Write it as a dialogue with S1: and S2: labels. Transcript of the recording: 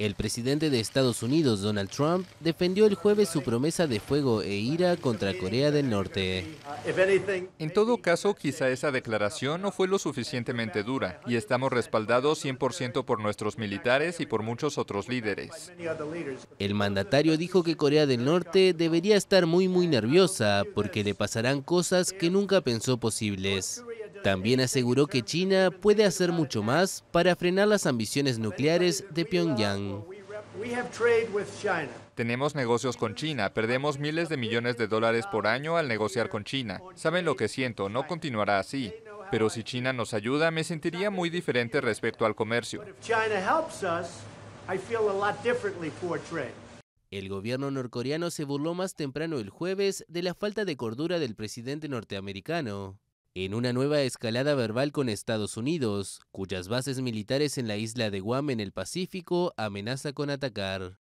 S1: El presidente de Estados Unidos, Donald Trump, defendió el jueves su promesa de fuego e ira contra Corea del Norte.
S2: En todo caso, quizá esa declaración no fue lo suficientemente dura y estamos respaldados 100% por nuestros militares y por muchos otros líderes. El mandatario
S1: dijo que Corea del Norte debería estar muy muy nerviosa porque le pasarán cosas que nunca pensó posibles. También aseguró que China puede hacer mucho más para frenar las ambiciones nucleares de Pyongyang.
S2: Tenemos negocios con China, perdemos miles de millones de dólares por año al negociar con China. Saben lo que siento, no continuará así. Pero si China nos ayuda, me sentiría muy diferente respecto al comercio.
S1: El gobierno norcoreano se burló más temprano el jueves de la falta de cordura del presidente norteamericano en una nueva escalada verbal con Estados Unidos, cuyas bases militares en la isla de Guam en el Pacífico amenaza con atacar.